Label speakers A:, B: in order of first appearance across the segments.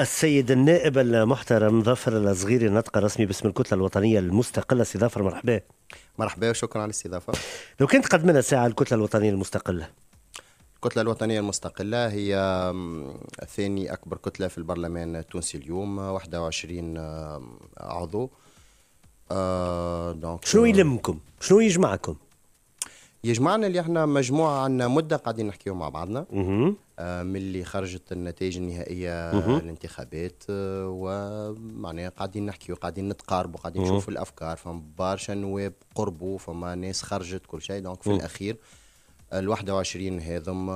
A: السيد النائب المحترم ظفر الصغير نطق رسمي باسم الكتله الوطنيه المستقله سي ظفر مرحبا
B: مرحبا وشكرا على الاستضافه
A: لو كنت قد لنا ساعه الكتله الوطنيه المستقله
B: الكتلة الوطنية المستقلة هي ثاني أكبر كتلة في البرلمان التونسي اليوم 21 عضو آه شنو آه، يلمكم؟ شنو يجمعكم؟ يجمعنا اللي احنا مجموعه عندنا مده قاعدين نحكيو مع بعضنا آه من اللي خرجت النتائج النهائيه الانتخابات آه ومعناها قاعدين نحكيو قاعدين نتقاربوا قاعدين نشوفوا الافكار فما برشا نواب قربوا فما ناس خرجت كل شيء دونك في الاخير ال 21 هذم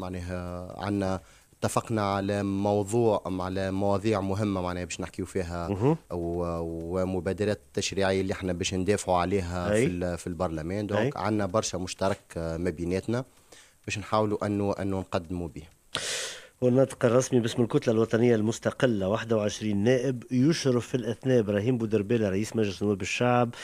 B: معناها عندنا اتفقنا على موضوع على مواضيع مهمه معناها باش نحكيو فيها ومبادرات تشريعيه اللي احنا باش ندافعوا عليها أي. في, في البرلمان دونك عندنا برشا مشترك آه، ما بيناتنا باش نحاولوا انه انه نقدموا به والناطق الرسمي باسم الكتلة
A: الوطنية المستقلة 21 نائب يشرف في الأثناء إبراهيم بودربيلة رئيس مجلس نواب الشعب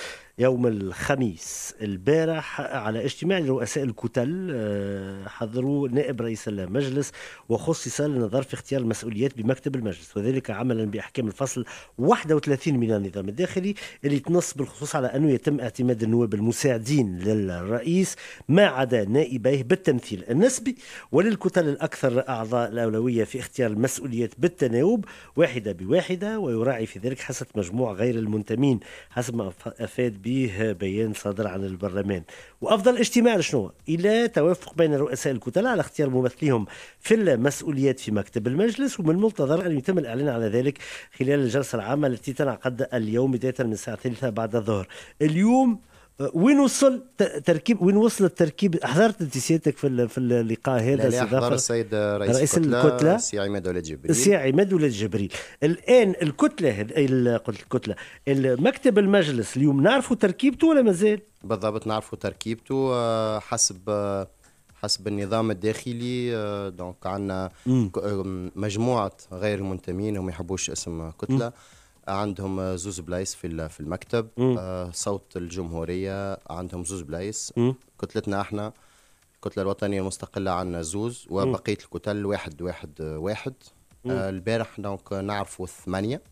A: يوم الخميس البارح على اجتماع لرؤساء الكتل آه، حضروا نائب رئيس المجلس وخصص للنظر في اختيار المسؤوليات بمكتب المجلس وذلك عملا باحكام الفصل 31 من النظام الداخلي اللي تنص بالخصوص على انه يتم اعتماد النواب المساعدين للرئيس ما عدا نائبيه بالتمثيل النسبي وللكتل الاكثر اعضاء الاولويه في اختيار المسؤوليات بالتناوب واحده بواحده ويراعي في ذلك حسب مجموع غير المنتمين حسب ما افاد به فيه بيان صادر عن البرلمان وأفضل اجتماع شنو إلى توافق بين رؤساء الكتلة على اختيار ممثليهم في المسؤوليات في مكتب المجلس ومن المنتظر أن يتم الإعلان على ذلك خلال الجلسة العامة التي تنعقد اليوم بداية من الساعة الثالثة بعد الظهر اليوم وين وصل تركيب وين وصلت تركيب حضرت انت سيادتك في في اللقاء هذا لا حضر السيد رئيس, رئيس الكتله, الكتلة سي
B: عماد ولاد جبريل سي
A: عماد ولاد جبريل الان الكتله قلت الكتله مكتب المجلس اليوم نعرفوا تركيبته ولا مازال؟
B: بالضبط نعرفوا تركيبته آه، حسب آه، حسب النظام الداخلي آه، دونك عندنا مجموعه غير المنتمين هم يحبوش اسم كتله مم. عندهم زوز بلايس في في المكتب آه صوت الجمهوريه عندهم زوز بلايس م. كتلتنا احنا الكتله الوطنيه المستقله عن زوز وبقيه الكتل واحد واحد واحد آه، البارح دونك نعرفوا الثمانيه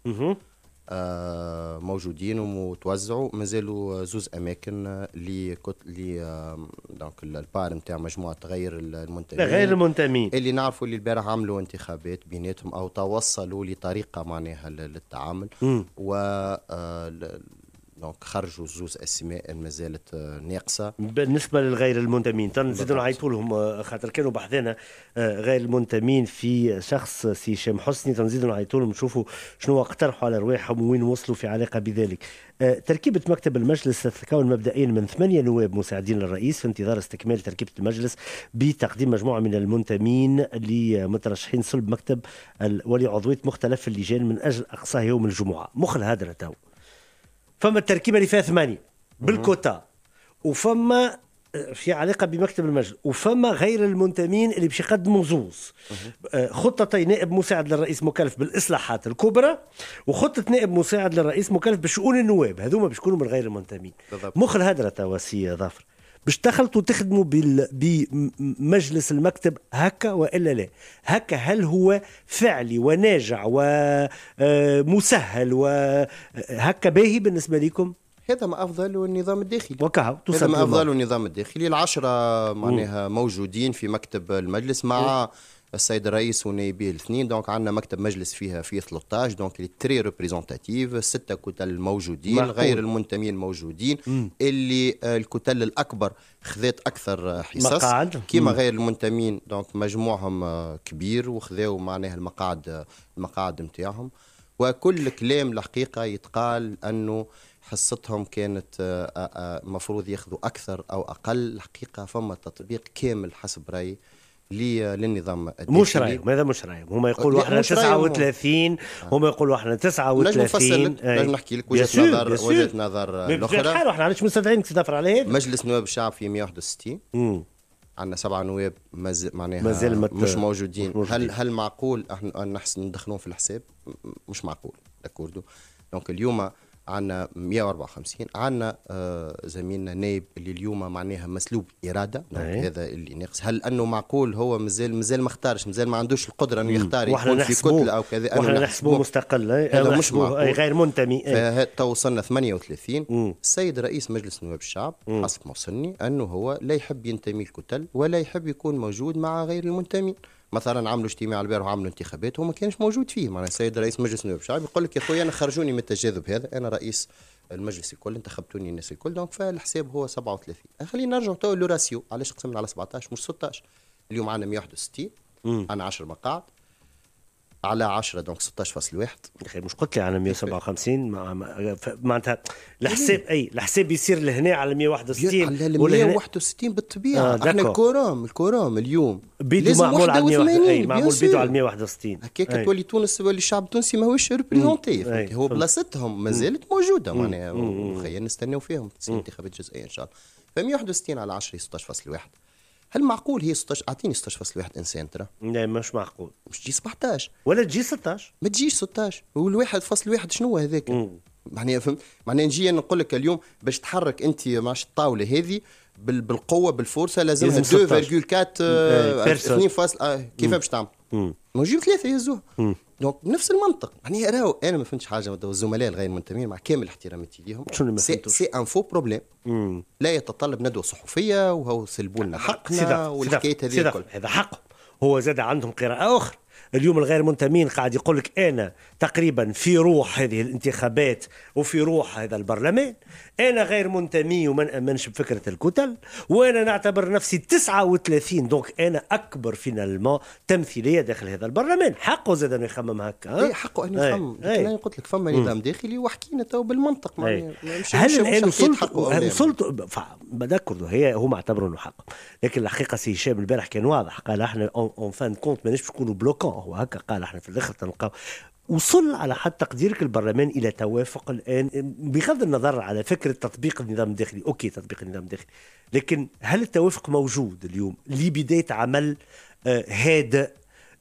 B: موجودين ومتوزعوا مازالوا زوز اماكن اللي كت... اللي دونك البار نتاع مجموعه غير المنتمين غير المنتمين اللي نعرفوا اللي البارح عملوا انتخابات بيناتهم او توصلوا لطريقه معناها للتعامل و آه، دونك خرجوا زوز اسماء ما زالت آه، ناقصه بالنسبه للغير المنتمين نزيدوا نعيطوا
A: لهم آه، خاطر كانوا بحذانا آه، غير المنتمين في شخص سي هشام حسني تنزيدوا نعيطوا لهم نشوفوا شنو اقترحوا على رواحهم وين وصلوا في علاقه بذلك تركيبة مكتب المجلس تتكون مبدئيا من ثمانية نواب مساعدين للرئيس في انتظار استكمال تركيبة المجلس بتقديم مجموعة من المنتمين لمترشحين صلب مكتب ولعضوية مختلف اللجان من أجل أقصاه يوم الجمعة مخ الهدرة تو فما التركيبه اللي فيها ثمانيه بالكوتا وفما في علاقه بمكتب المجلس وفما غير المنتمين اللي باش يقدموا زوز آه، خطتي نائب مساعد للرئيس مكلف بالاصلاحات الكبرى وخطه نائب مساعد للرئيس مكلف بشؤون النواب هذوما باش يكونوا من غير المنتمين مخ الهدره سي ظفر باش تخلطوا تخدموا بمجلس المكتب هكا والا لا هكا هل هو فعلي وناجع ومسهل آه، وهكا باهي بالنسبه لكم
B: هذا ما افضل النظام الداخلي وكا هذا ما افضل النظام الداخلي العشره معناها موجودين في مكتب المجلس مع م. السيد الرئيس ونائبيه الاثنين دونك عندنا مكتب مجلس فيها في 13 دونك تري ريبريزونتاتيف ستة كتل موجودين محبوب. غير المنتمين موجودين مم. اللي آه، الكتل الاكبر خذات اكثر حصص كيما غير المنتمين دونك مجموعهم آه، كبير وخذاو معناها المقاعد آه، المقاعد نتاعهم وكل كلام الحقيقه يتقال انه حصتهم كانت مفروض ياخذوا اكثر او اقل الحقيقه فما تطبيق كامل حسب رايي للنظام مش رأي هذا مش رأي إيه؟ هما يقولوا احنا 39
A: هما يقولوا احنا 39 نجم نجم نحكي لك وجهه نظر وجهه نظر الاخرى
B: احنا علاش مستدعين نتنافر على هذا مجلس نواب الشعب في 161 عندنا سبعة نواب مز... معناها مازال مت... مش موجودين مش موجودين. هل هل معقول احنا نحسن ندخلهم في الحساب مش معقول داكوردو دونك اليوم عندنا 154 عندنا آه، زميلنا نايب اللي اليوم معناها مسلوب اراده إيه. هذا اللي ناقص هل انه معقول هو مازال مازال ما اختارش مازال ما عندوش القدره انه يختار يكون في كتله او كذا احنا نحسبوه مستقل إيه، مش إيه، غير منتمي تو وصلنا 38 مم. السيد رئيس مجلس نواب الشعب حسب ما وصلني انه هو لا يحب ينتمي الكتل ولا يحب يكون موجود مع غير المنتمين مثلا عملوا اجتماع البارح وعملوا انتخابات وما كانش موجود فيه معناها السيد رئيس مجلس النواب الشعبي يقول لك يا خويا انا خرجوني من التجاذب هذا انا رئيس المجلس الكل انتخبتوني الناس الكل دونك فالحساب هو 37 أه، خلينا نرجع تو لو راسيو علاش قسمنا على 17 مش 16 اليوم عندنا 161 عندنا 10 مقاعد على 10 دونك 16.1 اخي مش قلت لي على 157 معناتها الحساب
A: اي الحساب يصير لهنا على 161 على
B: 161 بالطبيعه آه احنا الكورام الكورام اليوم بيدو معمول على 181 معمول بيدو على 161 هكاك تولي تونس تولي الشعب التونسي ماهوش ريبريزونتي هو بلاصتهم ما زالت موجوده معناها خلينا نستناو فيهم في انتخابات جزائيه ان شاء الله ف 161 على 10 16.1 هل معقول هي 16 اعطيني 16 فصل واحد انسان ترى لا مش معقول مش تجي 17 ولا تجي 16 ما تجيش 16 والواحد فصل واحد شنو هذاك معناها يعني فهمت معناها نجي نقول لك اليوم باش تحرك انت ماش الطاوله هذه بالقوه بالفرصه لازمها 2.4 2 آه، إيه، فاصل آه، كيف باش تعمل موجود ثلاثه يهزوها دونك نفس المنطق معناها يعني راهو انا ما فهمتش حاجه الزملاء الغير منتمين مع كامل احتراماتي ليهم شنو ما سي ان فو بروبليم لا يتطلب ندوه صحفيه وهو سلبوا لنا حقنا والحكايات هذه الكل
A: هذا حق هو زاد عندهم قراءه اخرى اليوم الغير منتمين قاعد يقول لك انا تقريبا في روح هذه الانتخابات وفي روح هذا البرلمان انا غير منتمي وما نامنش بفكره الكتل وانا نعتبر نفسي 39 دونك انا اكبر فينالمون تمثيليه داخل هذا البرلمان حقه زاد انه يخمم هكا
B: اي حقه انه يخمم إيه، لكن انا إيه. قلت لك فما نظام داخلي وحكينا تو بالمنطق معناها إيه. يعني، هل الان وصلت وصلت
A: بذكر هي هما اعتبروا انه حق لكن الحقيقه سي هشام البارح كان واضح قال احنا اون فان كونت ماناش نكونوا بلوكون هو هكا قال احنا في الاخر تلقاو وصل على حد تقديرك البرلمان الى توافق الان بغض النظر على فكره تطبيق النظام الداخلي، اوكي تطبيق النظام الداخلي، لكن هل التوافق موجود اليوم لبدايه عمل آه، هادئ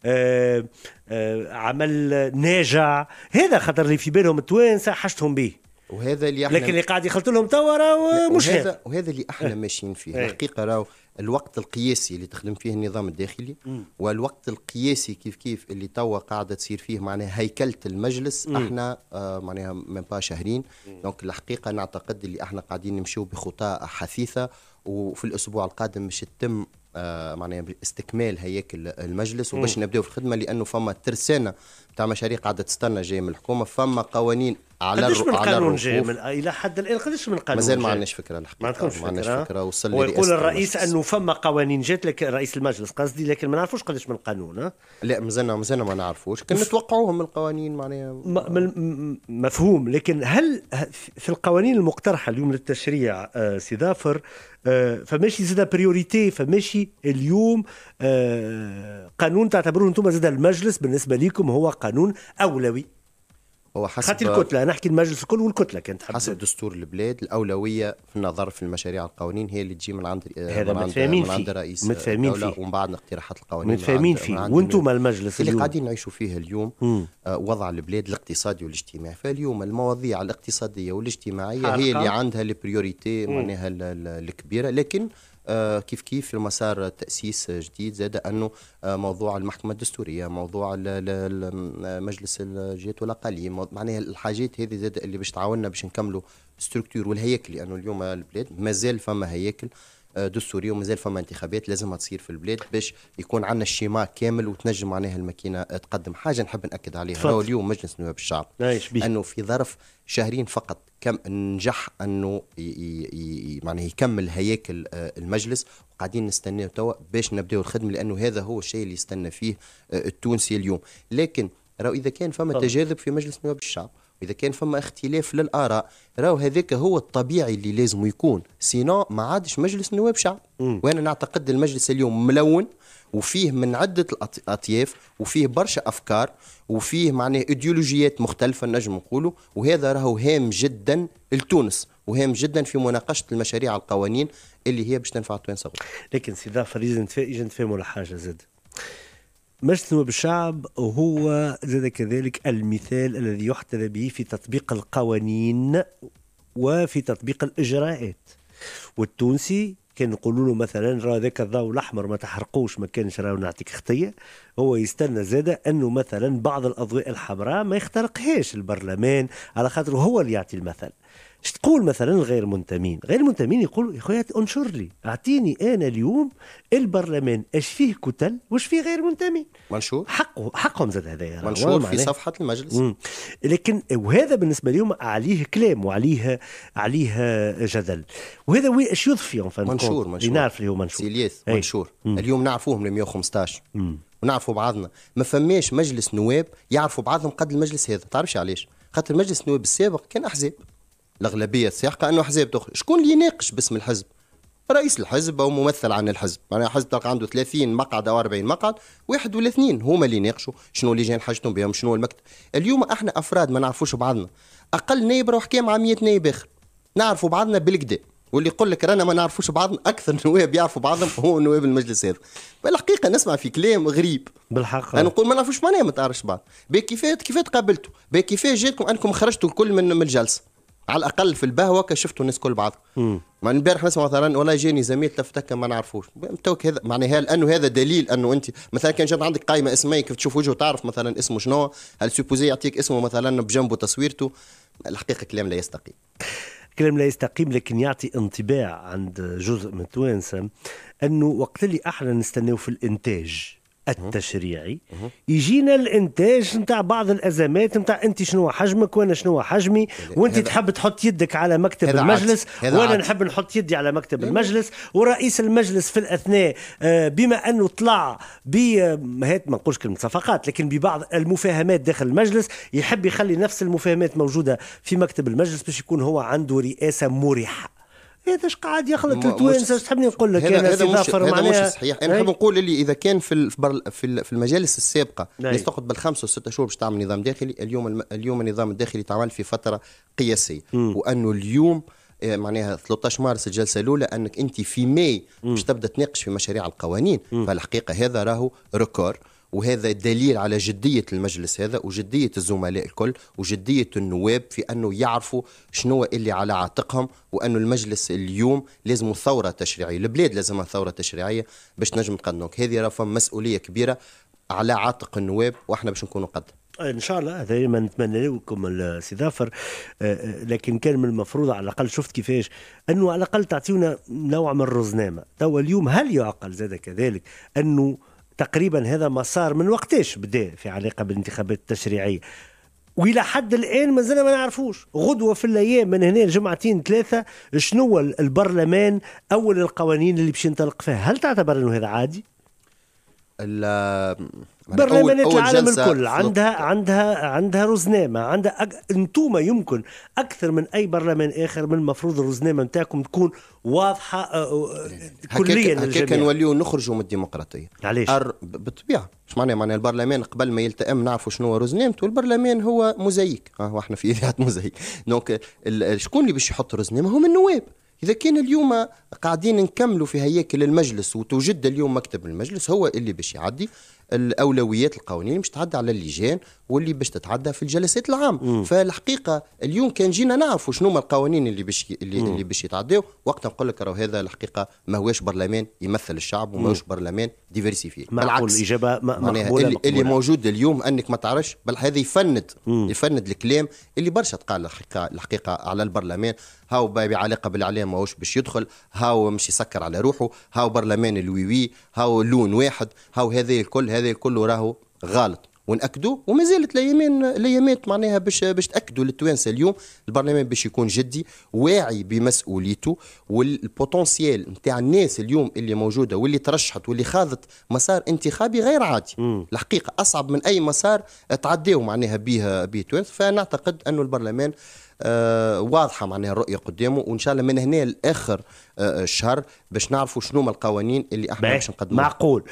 A: آه، آه، عمل ناجع هذا خطر اللي في بالهم التوانسه حشتهم به
B: وهذا اللي احنا لكن اللي قاعد يخلط لهم توا راهو مش وهذا, وهذا اللي احنا ماشيين فيه الحقيقه راهو الوقت القياسي اللي تخدم فيه النظام الداخلي م. والوقت القياسي كيف كيف اللي توا قاعده تصير فيه معناها هيكله المجلس م. احنا آه معناها من با شهرين دونك الحقيقه نعتقد اللي احنا قاعدين نمشيو بخطى حثيثه وفي الاسبوع القادم مش تتم آه معناها استكمال هياكل المجلس وباش نبداو في الخدمه لانه فما ترسانه تاع مشاريع قاعده تستنى جايه من الحكومه فما قوانين على قديش من قانون جاي من
A: الى حد الان قديش من قانون مازال ما عندناش
B: فكره الحقيقه ما عندكمش فكره, ما فكرة. وصل لي ويقول الرئيس انه
A: فما قوانين جات لك رئيس المجلس قصدي لكن ما نعرفوش قديش من قانون ها؟ لا مازلنا مازلنا ما نعرفوش كنا نتوقعوهم من القوانين معناها م... مفهوم لكن هل في القوانين المقترحه اليوم للتشريع آه، سي ظافر آه، فماشي زاد بريوريتي فماشي اليوم آه، قانون تعتبروه انتم زاد المجلس بالنسبه لكم هو قانون اولوي
B: هو حسب خدت الكتلة
A: نحكي المجلس الكل والكتلة كانت حسب, حسب
B: دستور البلاد الأولوية في النظر في المشاريع القوانين هي اللي تجي من عند هذا متفاهمين فيه عند رئيس متفاهمين فيه ومن بعد اقتراحات القوانين متفاهمين فيه وأنتم المجلس اللي اليوم. قاعدين نعيشوا فيه اليوم مم. آه، وضع البلاد الاقتصادي والاجتماعي فاليوم المواضيع الاقتصادية والاجتماعية حلقة. هي اللي عندها البريوريتي معناها الكبيرة لكن آه، كيف كيف في مسار تاسيس جديد زاد انه آه، موضوع المحكمه الدستوريه موضوع مجلس الجهات والاقاليم معناها الحاجات هذه زاد اللي باش تعاوننا باش نكملوا ستركتور والهياكل لانه اليوم البلاد مازال فما هياكل آه، دستوريه ومازال فما انتخابات لازمها تصير في البلاد باش يكون عندنا الشيما كامل وتنجم معناها الماكينه تقدم حاجه نحب ناكد عليها هو اليوم مجلس نواب الشعب انه في ظرف شهرين فقط كم نجح انه معناها يكمل هياكل آه، المجلس وقاعدين نستناو توا باش نبداو الخدمه لانه هذا هو الشيء اللي يستنى فيه آه، التونسي اليوم لكن رأو اذا كان فما تجاذب في مجلس نواب الشعب اذا كان فما اختلاف للاراء راهو هذاك هو الطبيعي اللي لازم يكون سينو ما عادش مجلس نواب شعب وانا نعتقد المجلس اليوم ملون وفيه من عدة الأطياف وفيه برشا أفكار وفيه معناه ايديولوجيات مختلفة نجم نقولوا وهذا راهو هام جدا لتونس وهام جدا في مناقشة المشاريع القوانين اللي هي باش تنفع التوانسة لكن سي فريز
A: نتفاهم ولا حاجة زاد مجلس النواب الشعب هو زاد كذلك المثال الذي يحتذى به في تطبيق القوانين وفي تطبيق الإجراءات والتونسي كان نقولوا له مثلا راه ذاك الضوء الاحمر ما تحرقوش ما كانش راه نعطيك خطيه هو يستنى زادة انه مثلا بعض الاضواء الحمراء ما يخترقهاش البرلمان على خاطر هو اللي يعطي المثل اش تقول مثلا الغير منتمين غير منتمين يقول يا خويا انشر لي اعطيني انا اليوم البرلمان اش فيه كتل واش فيه غير منتمين منشور حقه حقهم زاد هذايا منشور في صفحه المجلس مم. لكن وهذا بالنسبه لهم عليه كلام وعليه
B: عليه جدل وهذا وين اش يضفي منشور منشور اللي نعرف اللي هو منشور سيلياس إيه. منشور مم. اليوم نعرفوهم ل 115 مم. ونعرفوا بعضنا ما فماش مجلس نواب يعرفوا بعضهم قد المجلس هذا تعرفش علاش خاطر مجلس النواب السابق كان احزاب الاغلبيه الساحقه انه احزاب تخرج شكون اللي يناقش باسم الحزب رئيس الحزب او ممثل عن الحزب معناها حزب الحزب تلقى عنده 30 مقعد او 40 مقعد واحد ولا اثنين هما اللي يناقشوا شنو اللي اللجان حاجتهم بهم شنو المكتب اليوم احنا افراد ما نعرفوش بعضنا اقل نائب روح كام 100 نائب اخر نعرفوا بعضنا بالكدا واللي يقول لك رانا ما نعرفوش بعضنا اكثر نواب يعرفوا بعضهم هو نواب المجلس هذا بالحقيقه نسمع في كلام غريب بالحق انا نقول ما نعرفوش معناها ما تعرفش بعض بكيفاه كيفاه تقابلتوا كيفاه جاتكم انكم خرجتوا الكل من الجلسه على الاقل في البهوه شفتوا الناس كل بعض ما امبارح نسمع مثلا والله جاني زميل تفتك ما نعرفوش توك هذا معناها لانه هذا دليل انه انت مثلا كان جات عندك قائمه اسمي كيف تشوف وجهه تعرف مثلا اسمه شنو هل سوبوزي يعطيك اسمه مثلا بجنبه تصويرته الحقيقه كلام لا يستقيم كلام لا
A: يستقيم لكن يعطي انطباع عند جزء من التوانسه انه وقت اللي احنا نستناو في الانتاج التشريعي يجينا الانتاج نتاع بعض الازمات نتاع انت شنو حجمك وانا شنو حجمي يعني وانت تحب تحط يدك على مكتب المجلس وانا نحب نحط يدي على مكتب المجلس ورئيس المجلس في الاثناء آه، بما انه طلع ب آه، هات ما نقولش كلمه صفقات لكن ببعض المفاهمات داخل المجلس يحب يخلي نفس المفاهمات موجوده في مكتب المجلس باش يكون هو عنده رئاسه
B: مريحه
A: اش قاعد يخلط التوانسه تحبني نقول لك انا مش ظفر معناها مش صحيح يعني انا إيه؟ نحب
B: نقول اللي اذا كان في في, في المجالس السابقه إيه. اللي استقعد بالخمسه وستة شهور باش تعمل نظام داخلي اليوم اليوم النظام الداخلي تعمل في فتره قياسيه وانه اليوم إيه، معناها 13 مارس الجلسه الاولى انك انت في ماي باش تبدا تناقش في مشاريع القوانين فالحقيقه هذا راهو ريكور وهذا دليل على جدية المجلس هذا وجدية الزملاء الكل وجدية النواب في أنه يعرفوا شنو اللي على عاتقهم وأنه المجلس اليوم لازم ثورة تشريعية البلاد لازمها ثورة تشريعية باش نجم تقدمك هذه راه مسؤولية كبيرة على عاتق النواب وإحنا باش نكونوا قد
A: ان شاء الله هذا ما نتمنى لكم السي ظافر آه، آه، لكن كان من المفروض على الاقل شفت كيفاش انه على الاقل تعطيونا نوع من الرزنامه توا اليوم هل يعقل زاد كذلك انه تقريبا هذا ما صار من وقتاش بدا في علاقه بالانتخابات التشريعيه والى حد الان مازلنا ما نعرفوش غدوه في الايام من هنا جمعتين ثلاثه شنو البرلمان اول القوانين اللي باش ينطلق فيها هل تعتبر انه هذا عادي
B: يعني برلمانات العالم الكل عندها
A: عندها عندها رزنامه عندها أك... انتوما يمكن اكثر من اي برلمان اخر من المفروض الرزنامه نتاعكم تكون واضحه آه، آه، يعني كليا للجميع هكاك نوليو نخرجوا
B: من الديمقراطيه علاش أر... بالطبيعه اش معناها معناها البرلمان قبل ما يلتئم نعرفوا شنو هو رزنامته البرلمان هو موزايك احنا في اذاعه موزايك دونك ال... شكون اللي باش يحط رزنامه هم النواب إذا كان اليوم قاعدين نكملوا في هياكل المجلس وتوجد اليوم مكتب المجلس هو اللي باش يعدي الاولويات القانونيه اللي باش تعدى على اللجان واللي باش تتعدى في الجلسات العام فالحقيقه اليوم كان جينا نعرفوا شنو هما القوانين اللي باش اللي, اللي باش يتعداو وقتها نقول لك راه هذا الحقيقه ماهوش برلمان يمثل الشعب وماهوش برلمان ديفيرسيفي بالعكس الاجابه معناها اللي, اللي موجود اليوم انك ما تعرفش بل هذا يفند مم. يفند الكلام اللي برشا تقال الحقيقه الحقيقه على البرلمان هاو علاقه بالاعلام ماهوش باش يدخل هاو مش يسكر على روحه هاو برلمان الويوي هاو لون واحد هاو هذا الكل هذا كله راهو غلط ونأكدوه وما زالت الايامين الايامات معناها باش باش تاكدوا للتوانسه اليوم البرلمان باش يكون جدي واعي بمسؤوليته والبوتنسيال نتاع الناس اليوم اللي موجوده واللي ترشحت واللي خاضت مسار انتخابي غير عادي مم. الحقيقه اصعب من اي مسار تعديه معناها به به فنعتقد انه البرلمان آه، واضحه معناها الرؤيه قدامه وان شاء الله من هنا لاخر آه، آه، الشهر باش نعرفوا شنو هما القوانين اللي احنا باش نقدموها معقول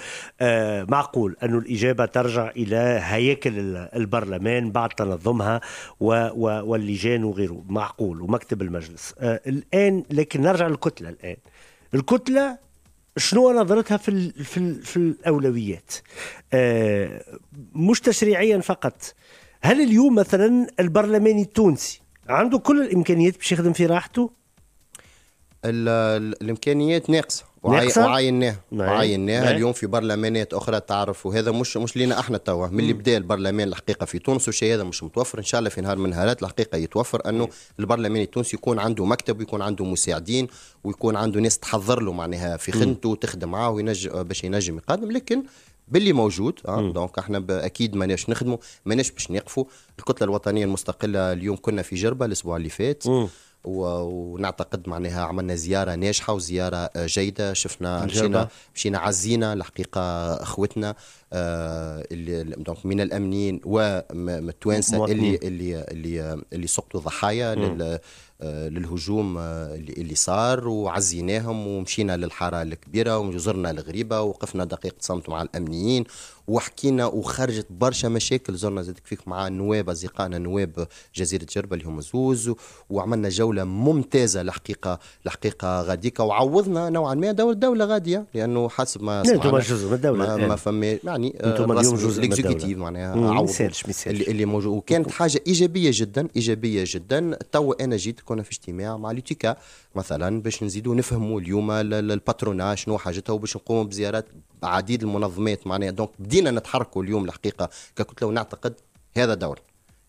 B: آه معقول انه الاجابه ترجع الى هياكل البرلمان
A: بعد تنظمها و و واللجان وغيره معقول ومكتب المجلس آه الان لكن نرجع للكتله الان الكتله شنو نظرتها في الـ في الـ في الاولويات آه مش تشريعيا فقط هل اليوم مثلا البرلمان التونسي عنده كل الامكانيات باش يخدم في راحته
B: الامكانيات ناقصه وعايناها نعم. وعايناها نعم. اليوم في برلمانات اخرى تعرف وهذا مش مش لينا احنا توا من اللي بدا البرلمان الحقيقه في تونس والشيء هذا مش متوفر ان شاء الله في نهار من النهارات الحقيقه يتوفر انه البرلمان التونسي يكون عنده مكتب ويكون عنده مساعدين ويكون عنده ناس تحضر له معناها في خدمته وتخدم معاه باش ينجم يقدم لكن باللي موجود اه دونك احنا اكيد ماناش نخدموا ماناش باش نقفوا الكتله الوطنيه المستقله اليوم كنا في جربه الاسبوع اللي فات مم. ونعتقد معناها عملنا زياره ناجحه وزياره آه، جيده شفنا مشينا مشينا عزينا الحقيقه اخوتنا آه، اللي دونك من الامنيين والتوانسه اللي اللي اللي اللي سقطوا ضحايا آه، للهجوم آه، اللي صار وعزيناهم ومشينا للحاره الكبيره وزرنا الغريبه وقفنا دقيقه صمت مع الامنيين وحكينا وخرجت برشا مشاكل زرنا زادك فيك مع النواب اصدقائنا نواب جزيره جربه اللي هم زوز وعملنا جوله ممتازه الحقيقه الحقيقه غاديكا وعوضنا نوعا ما دولة دوله غاديه لانه حسب ما انتم جزء من الدوله ما, يعني. ما ايه. فما يعني آه، انتم اليوم جزء من الدوله معناها اللي موجود وكانت حاجه ايجابيه جدا ايجابيه جدا تو انا جيت كنا في اجتماع مع ليتيكا مثلا باش نزيدوا نفهموا اليوم الباترونا شنو حاجتها وباش نقوموا بزيارات عديد المنظمات معناها دونك بدينا نتحركوا اليوم الحقيقه ككتله ونعتقد هذا دور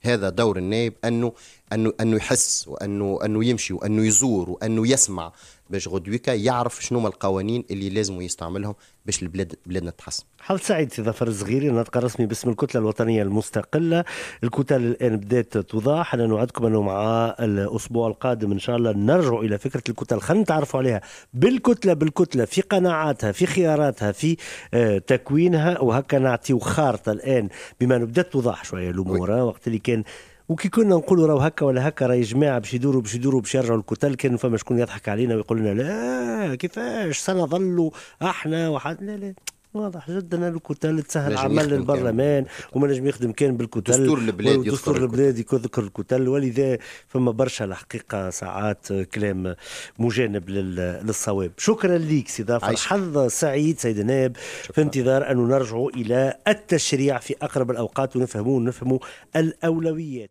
B: هذا دور النائب انه انه انه يحس وانه انه يمشي وانه يزور وانه يسمع باش غدويكا يعرف شنو القوانين اللي لازم يستعملهم باش البلاد بلادنا تتحسن.
A: حال سعيد سي ظفر الصغيري ناطق رسمي باسم الكتله الوطنيه المستقله، الكتل الان بدات توضح انا نوعدكم انه مع الاسبوع القادم ان شاء الله نرجعوا الى فكره الكتل، خلينا نتعرفوا عليها بالكتله بالكتله في قناعاتها في خياراتها في آه، تكوينها وهكا نعطيو خارطه الان بما انه بدات توضح شويه الامور وقت اللي كان وكي كنا نقولوا راهو هكا ولا هكا راهي جماعه باش يدوروا باش يدوروا باش يرجعوا الكتل كان فما شكون يضحك علينا ويقول لنا لا كيفاش سنظلوا احنا وحد لا لا واضح جدا الكتل تسهل عمل البرلمان وما نجم يخدم كان بالكتل دستور البلاد دستور البلاد يذكر الكتل ولذا فما برشا الحقيقه ساعات كلام مجانب للصواب شكرا لك سي ضافر حظ سعيد سيد نائب في انتظار ان نرجع الى التشريع في اقرب الاوقات ونفهموا ونفهموا الاولويات